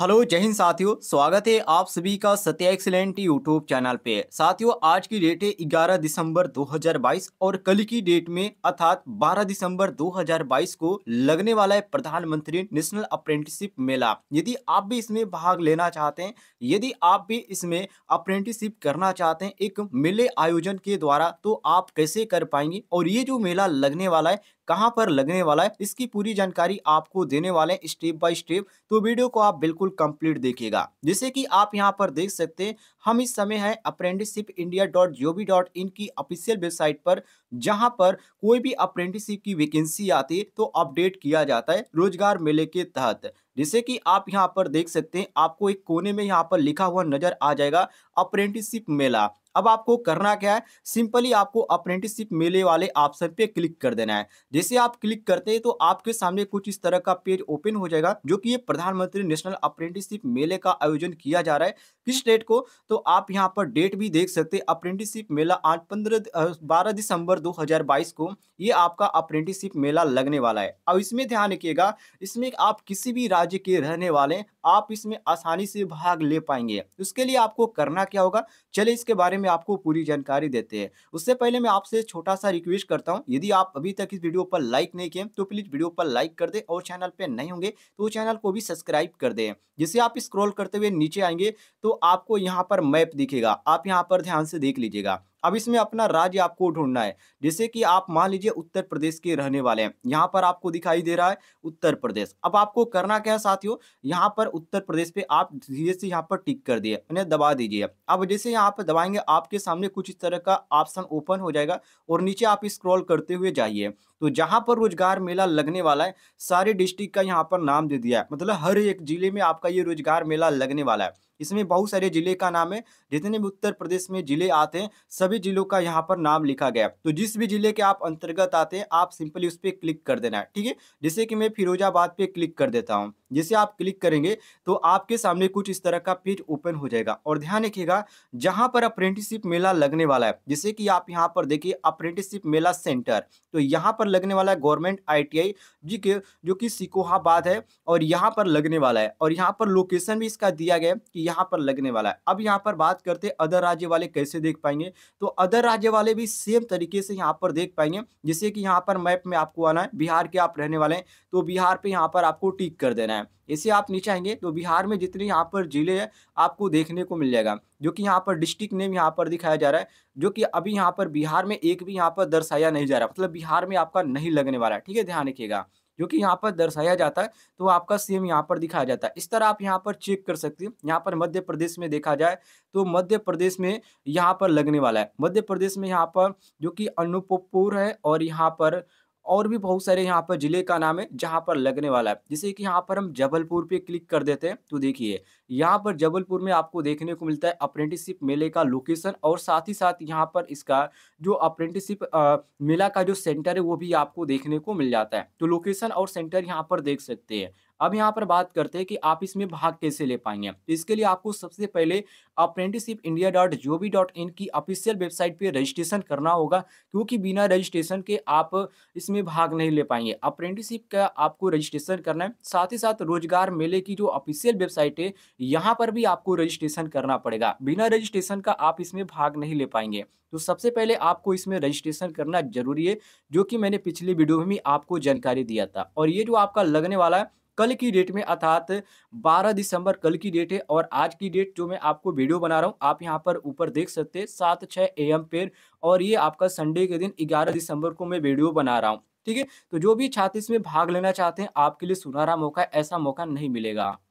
hello जय हिंद साथियों स्वागत है आप सभी का सत्य एक्सलेंट यूट्यूब चैनल पे साथियों आज की डेट है 11 दिसंबर 2022 और कल की डेट में अर्थात 12 दिसंबर 2022 को लगने वाला है प्रधानमंत्री नेशनल अप्रेंटिसिप मेला यदि आप भी इसमें भाग लेना चाहते हैं यदि आप भी इसमें अप्रेंटिसिप करना चाहते हैं एक मेले आयोजन के द्वारा तो आप कैसे कर पाएंगे और ये जो मेला लगने वाला है कहाँ पर लगने वाला है इसकी पूरी जानकारी आपको देने वाले हैं स्टेप बाय स्टेप तो वीडियो को आप बिल्कुल बिल्कुल कंप्लीट देखिएगा जैसे कि आप यहाँ पर देख सकते हैं हम इस समय है apprenticeship India dot G O V dot in की ऑफिशियल वेबसाइट पर जहाँ पर कोई भी अप्रेंटिसशिप की वैकेंसी आती है तो अपडेट किया जाता है रोजगार मेले के तहत जैसे कि आप यहाँ पर देख सकते हैं आपको एक कोने में यहाँ पर लिखा हुआ नजर आ जाएगा अप्रेंटिसशिप मेला अब आपको करना क्या है सिंपली आपको अप्रेंटिसशिप मेले वाले ऑप्शन पे क्लिक कर देना है जैसे आप क्लिक करते हैं तो आपके सामने कुछ इस तरह का पेज ओपन हो जाएगा जो कि ये प्रधानमंत्री नेशनल अप्रेंटिसशिप मेले का आयोजन किया जा रहा है किस डेट को तो आप यहाँ पर डेट भी देख सकते हैं अप्रेंटिसशिप मेला आठ पंद्रह बारह दिसंबर 2022 को ये आपका अप्रेंटिसशिप मेला लगने वाला है अब इसमें ध्यान रखिएगा इसमें आप किसी भी राज्य के रहने वाले आप इसमें आसानी से भाग ले पाएंगे उसके लिए आपको करना क्या होगा चले इसके बारे में आपको पूरी जानकारी देते हैं उससे पहले मैं आपसे छोटा सा रिक्वेस्ट करता हूँ यदि आप अभी तक इस वीडियो पर लाइक नहीं किए तो प्लीज़ वीडियो पर लाइक कर दें और चैनल पर नहीं होंगे तो चैनल को भी सब्सक्राइब कर दें जिसे आप स्क्रॉल करते हुए नीचे आएंगे तो आपको यहाँ पर मैप दिखेगा आप यहाँ पर ध्यान से देख लीजिएगा अब इसमें अपना राज्य आपको ढूंढना है जैसे कि आप मान लीजिए उत्तर प्रदेश के रहने वाले हैं यहाँ पर आपको दिखाई दे रहा है उत्तर प्रदेश अब आपको करना क्या है साथियों यहाँ पर उत्तर प्रदेश पे आप धीरे से यहाँ पर टिक कर दिए उन्हें दबा दीजिए अब जैसे यहाँ पर दबाएंगे आपके सामने कुछ इस तरह का ऑप्शन ओपन हो जाएगा और नीचे आप स्क्रॉल करते हुए जाइए तो जहाँ पर रोजगार मेला लगने वाला है सारे डिस्ट्रिक्ट का यहाँ पर नाम दे दिया है मतलब हर एक जिले में आपका ये रोजगार मेला लगने वाला है इसमें बहुत सारे जिले का नाम है जितने भी उत्तर प्रदेश में जिले आते हैं सभी सभी जिलों का यहाँ पर नाम लिखा गया तो जिस भी जिले के आप अंतर्गत आते हैं आप सिंपली उस पर क्लिक कर देना है ठीक है जैसे कि मैं फिरोजाबाद पे क्लिक कर देता हूँ जिसे आप क्लिक करेंगे तो आपके सामने कुछ इस तरह का पेज ओपन हो जाएगा और ध्यान रखिएगा जहां पर अप्रेंटिसशिप मेला लगने वाला है जैसे कि आप यहाँ पर देखिए अप्रेंटिसशिप मेला सेंटर तो यहाँ पर लगने वाला है गवर्नमेंट आई जी के जो कि सिकोहाबाद है और यहाँ पर लगने वाला है और यहाँ पर लोकेशन भी इसका दिया गया कि यहाँ पर लगने वाला है अब यहाँ पर बात करते अदर राज्य वाले कैसे देख पाएंगे तो अदर राज्य वाले भी सेम तरीके से यहाँ पर देख पाएंगे जैसे कि यहाँ पर मैप में आपको आना है बिहार के आप रहने वाले हैं तो बिहार पर यहाँ पर आपको टिक कर देना करना है इसे आप नीचे आएंगे तो बिहार में जितने यहाँ पर ज़िले हैं आपको देखने को मिल जाएगा जो कि यहाँ पर डिस्ट्रिक्ट नेम यहाँ पर दिखाया जा रहा है जो कि अभी यहाँ पर बिहार में एक भी यहाँ पर दर्शाया नहीं जा रहा मतलब बिहार में आपका नहीं लगने वाला है ठीक है ध्यान रखिएगा जो कि यहाँ पर दर्शाया जाता है तो आपका सेम यहाँ पर दिखाया जाता है इस तरह आप यहाँ पर चेक कर सकते हैं यहाँ पर मध्य प्रदेश में देखा जाए तो मध्य प्रदेश में यहाँ पर लगने वाला है मध्य प्रदेश में यहाँ पर जो कि अनुपपुर है और यहाँ पर और भी बहुत सारे यहाँ पर जिले का नाम है जहाँ पर लगने वाला है जैसे कि यहाँ पर हम जबलपुर पे क्लिक कर देते हैं तो देखिए यहाँ पर जबलपुर में आपको देखने को मिलता है अप्रेंटिसशिप मेले का लोकेशन और साथ ही साथ यहाँ पर इसका जो अप्रेंटिसशिप मेला का जो सेंटर है वो भी आपको देखने को मिल जाता है तो लोकेशन और सेंटर यहाँ पर देख सकते हैं अब यहाँ पर बात करते हैं कि आप इसमें भाग कैसे ले पाएंगे तो इसके लिए आपको सबसे पहले अप्रेंटिसिप इंडिया डॉट जो बी वी डॉट इन की ऑफिशियल वेबसाइट पे रजिस्ट्रेशन करना होगा क्योंकि बिना रजिस्ट्रेशन के आप इसमें भाग नहीं ले पाएंगे अप्रेंटिसिप का आपको रजिस्ट्रेशन करना है साथ ही साथ रोजगार मेले की जो ऑफिशियल वेबसाइट है यहाँ पर भी आपको रजिस्ट्रेशन करना पड़ेगा बिना रजिस्ट्रेशन का आप इसमें भाग नहीं ले पाएंगे तो सबसे पहले आपको इसमें रजिस्ट्रेशन करना जरूरी है जो कि मैंने पिछले वीडियो में आपको जानकारी दिया था और ये जो आपका लगने वाला है कल की डेट में अर्थात 12 दिसंबर कल की डेट है और आज की डेट जो मैं आपको वीडियो बना रहा हूँ आप यहाँ पर ऊपर देख सकते हैं सात छः ए एम पेर और ये आपका संडे के दिन ग्यारह दिसंबर को मैं वीडियो बना रहा हूँ ठीक है तो जो भी छात्र इसमें भाग लेना चाहते हैं आपके लिए सुनहरा मौका ऐसा मौका नहीं मिलेगा